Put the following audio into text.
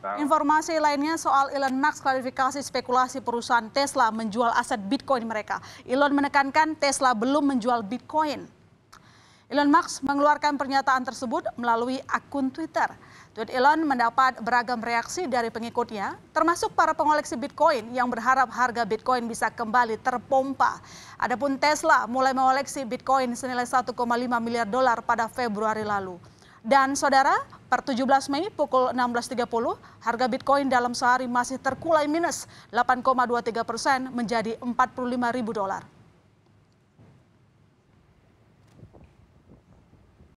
Informasi lainnya soal Elon Musk klarifikasi spekulasi perusahaan Tesla menjual aset Bitcoin mereka. Elon menekankan Tesla belum menjual Bitcoin. Elon Musk mengeluarkan pernyataan tersebut melalui akun Twitter. Tweet Elon mendapat beragam reaksi dari pengikutnya, termasuk para pengoleksi Bitcoin yang berharap harga Bitcoin bisa kembali terpompa. Adapun Tesla mulai mengoleksi Bitcoin senilai 1,5 miliar dolar pada Februari lalu. Dan saudara, Per 17 Mei pukul 16.30, harga Bitcoin dalam sehari masih terkulai minus 8,23 persen menjadi 45 ribu dolar.